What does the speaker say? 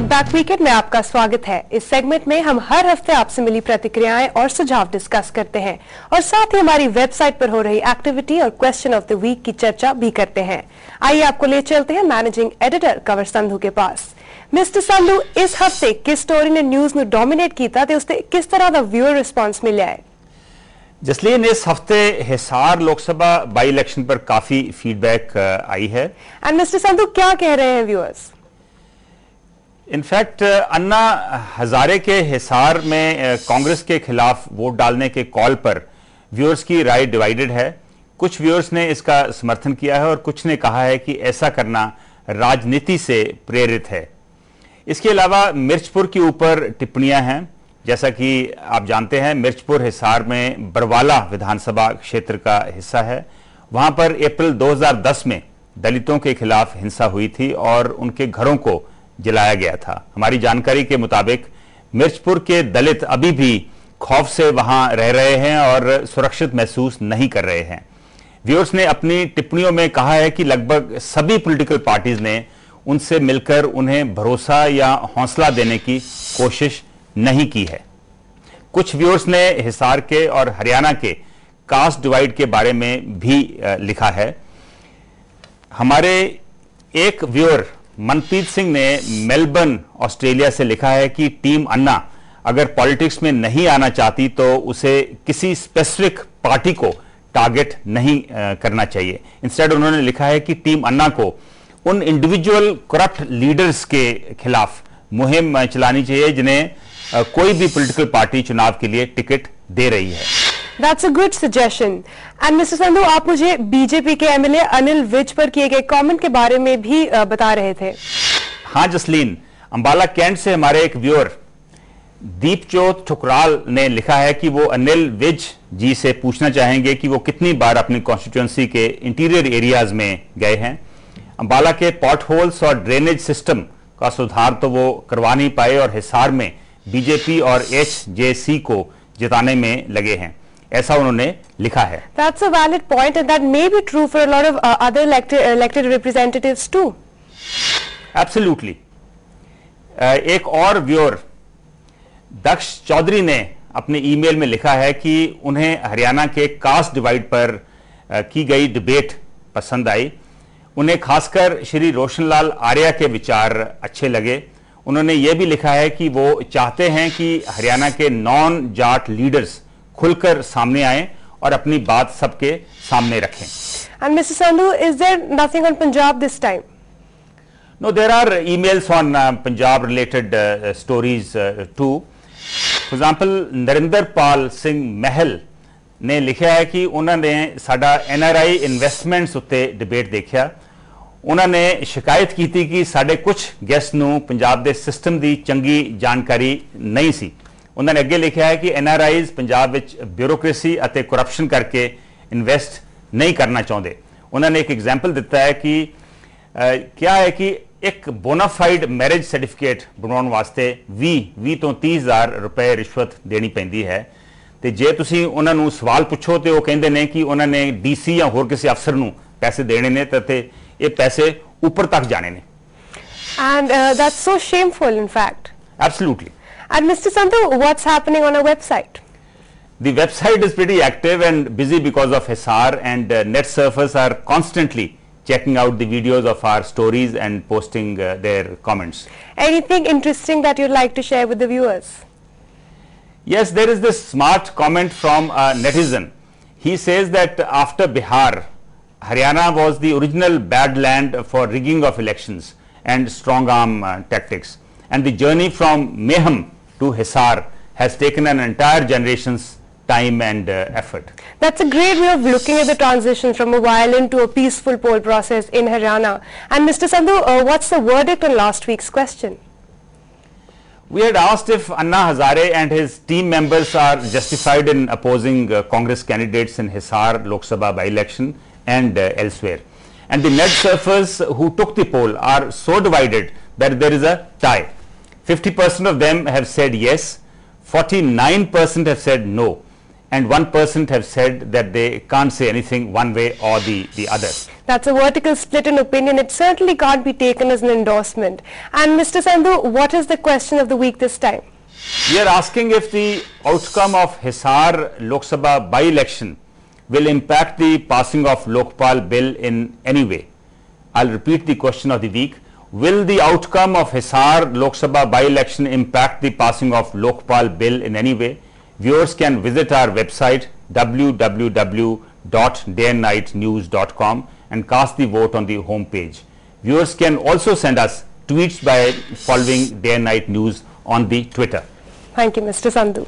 Feedback weekend में आपका स्वागत है इस सेगमेंट में हम हर हफ्ते आपसे मिली प्रतिक्रियाएं और सुझाव डिस्कस करते हैं और साथ ही हमारी वेबसाइट पर हो रही एक्टिविटी और क्वेश्चन ऑफ द वीक की चर्चा भी करते हैं आइए आपको ले चलते हैं मैनेजिंग एडिटर कवर संधु के पास मिस्टर संधु इस हफ्ते किस स्टोरी ने न्यूज ਨੂੰ ਡੋਮਿਨੇਟ ਕੀਤਾ ਤੇ ਉਸ ਤੇ ਕਿਸ ਤਰ੍ਹਾਂ ਦਾ ਵਿਊਅਰ ਰਿਸਪਾਂਸ ਮਿਲਿਆ जसलीन इस हफ्ते हिसार लोकसभा बाई इलेक्शन पर काफी फीडबैक आई है एंड मिस्टर संधु क्या कह रहे हैं व्यूअर्स इनफैक्ट अन्ना हजारे के हिसार में uh, कांग्रेस के खिलाफ वोट डालने के कॉल पर व्यूअर्स की राय डिवाइडेड है कुछ व्यूअर्स ने इसका समर्थन किया है और कुछ ने कहा है कि ऐसा करना राजनीति से प्रेरित है इसके अलावा मिर्चपुर के ऊपर टिप्पणियां हैं जैसा कि आप जानते हैं मिर्चपुर हिसार में बरवाला विधानसभा क्षेत्र का हिस्सा है वहां पर अप्रैल 2010 में दलितों के खिलाफ हिंसा हुई थी और उनके घरों को जलाया गया था हमारी जानकारी के मुताबिक मिर्चपुर के दलित अभी भी खौफ से वहां रह रहे हैं और सुरक्षित महसूस नहीं कर रहे हैं व्यूअर्स ने अपनी टिप्पणियों में कहा है कि लगभग सभी पॉलिटिकल पार्टीज ने उनसे मिलकर उन्हें भरोसा या हौसला देने की कोशिश नहीं की है कुछ व्यूअर्स ने हिसार के और हरियाणा के कास्ट डिवाइड के बारे में भी लिखा है हमारे एक व्यूअर मनप्रीत सिंह ने मेलबर्न ऑस्ट्रेलिया से लिखा है कि टीम अन्ना अगर पॉलिटिक्स में नहीं आना चाहती तो उसे किसी स्पेसिफिक पार्टी को टारगेट नहीं करना चाहिए इंस्टेड उन्होंने लिखा है कि टीम अन्ना को उन इंडिविजुअल करप्ट लीडर्स के खिलाफ मुहिम चलानी चाहिए जिन्हें कोई भी पॉलिटिकल पार्टी चुनाव के लिए टिकट दे रही है that's a good suggestion and mister Sandhu आप मुझे बीजेपी के एमएलए अनिल विज पर किए गए कमेंट के बारे में भी बता रहे थे हाँ जसलीन अंबाला कैंट से हमारे एक व्यूअर दीपचोत ठुकराल ने लिखा है कि वो अनिल विज जी से पूछना चाहेंगे कि वो कितनी बार अपनी कॉन्स्टिट्यूंसी के इंटीरियर एरियाज में गए हैं अंबाला के पॉट होल्स और ड्रेनेज सिस्टम का सुधार तो वो करवा नहीं पाए और हिसार में बीजेपी और एच को जिताने में लगे हैं ऐसा उन्होंने लिखा है that's a valid point and that may be true for lot of other elected representatives too absolutely एक और व्यूअर दक्ष चौधरी ने अपने ईमेल में लिखा है कि उन्हें हरियाणा के कास्ट डिवाइड पर uh, की गई डिबेट पसंद आई उन्हें खासकर श्री रोशनलाल आर्या के विचार अच्छे लगे उन्होंने ये भी लिखा है कि वो चाहते हैं कि हरियाणा के नॉन जाट लीडर्स खुलकर सामने आए और अपनी बात सबके सामने रखें and mister Sandhu is there nothing on Punjab this time No, there are emails on uh, Punjab related uh, stories uh, too. For example, Narinder Pal Singh Mahal ਨੇ ਲਿਖਿਆ ਹੈ ਕਿ ਉਹਨਾਂ ਨੇ ਸਾਡਾ ਐਨਆਰਆਈ ਇਨਵੈਸਟਮੈਂਟਸ ਉੱਤੇ ਡਿਬੇਟ ਦੇਖਿਆ ਉਹਨਾਂ ਨੇ ਸ਼ਿਕਾਇਤ ਕੀਤੀ ਕਿ ਸਾਡੇ ਕੁਝ ਗੈਸਟ ਨੂੰ ਪੰਜਾਬ ਦੇ ਸਿਸਟਮ ਦੀ ਚੰਗੀ ਜਾਣਕਾਰੀ ਨਹੀਂ ਸੀ ਉਹਨਾਂ ਨੇ ਅੱਗੇ ਲਿਖਿਆ ਹੈ ਕਿ ਐਨਆਰਆਈਸ ਪੰਜਾਬ ਵਿੱਚ ਬਿਊਰੋਕ੍ਰੇਸੀ ਅਤੇ ਕਰਪਸ਼ਨ ਕਰਕੇ ਇਨਵੈਸਟ ਨਹੀਂ ਕਰਨਾ ਚਾਹੁੰਦੇ ਉਹਨਾਂ ਨੇ ਇੱਕ ਐਗਜ਼ਾਮਪਲ ਦਿੱਤਾ ਹੈ ਕਿ ਕੀ ਹੈ ਕਿ ਇੱਕ ਬੋਨਾਫਾਈਡ ਮੈਰਿਜ ਸਰਟੀਫਿਕੇਟ ਬਣਾਉਣ ਵਾਸਤੇ 20 20 ਤੋਂ 30000 ਰੁਪਏ ਰਿਸ਼ਵਤ ਦੇਣੀ ਪੈਂਦੀ ਹੈ ਤੇ ਜੇ ਤੁਸੀਂ ਉਹਨਾਂ ਨੂੰ ਸਵਾਲ ਪੁੱਛੋ ਤੇ ਉਹ ਕਹਿੰਦੇ ਨੇ ਕਿ ਉਹਨਾਂ ਨੇ ਡੀਸੀ ਜਾਂ ਹੋਰ ਕਿਸੇ ਅਫਸਰ ਨੂੰ ਪੈਸੇ ਦੇਣੇ ਨੇ ਤੇ ਇਹ ਪੈਸੇ ਉੱਪਰ ਤੱਕ ਜਾਣੇ ਨੇ and that's so shameful in fact absolutely And Mr. Sandhu, what's happening on our website? The website is pretty active and busy because of SR and uh, net surfers are constantly checking out the videos of our stories and posting uh, their comments. Anything interesting that you'd like to share with the viewers? Yes, there is this smart comment from a netizen. He says that after Bihar, Haryana was the original bad land for rigging of elections and strong arm uh, tactics. And the journey from Meham to Hisar has taken an entire generation's time and uh, effort. That's a great way of looking at the transition from a violent to a peaceful poll process in Haryana. And Mr. Sandhu, uh, what's the verdict on last week's question? We had asked if Anna Hazare and his team members are justified in opposing uh, Congress candidates in Hisar Lok Sabha by-election and uh, elsewhere. And the net surfers who took the poll are so divided that there is a tie. 50 percent of them have said yes, 49 percent have said no and 1 percent have said that they can't say anything one way or the, the other. That's a vertical split in opinion. It certainly can't be taken as an endorsement. And Mr. Sandhu, what is the question of the week this time? We are asking if the outcome of Hisar Lok Sabha by-election will impact the passing of Lokpal bill in any way. I'll repeat the question of the week. Will the outcome of Hisar Lok Sabha by-election impact the passing of Lokpal bill in any way? Viewers can visit our website www.daynightnews.com and cast the vote on the home page. Viewers can also send us tweets by following Day and Night News on the Twitter. Thank you, Mr. Sandhu.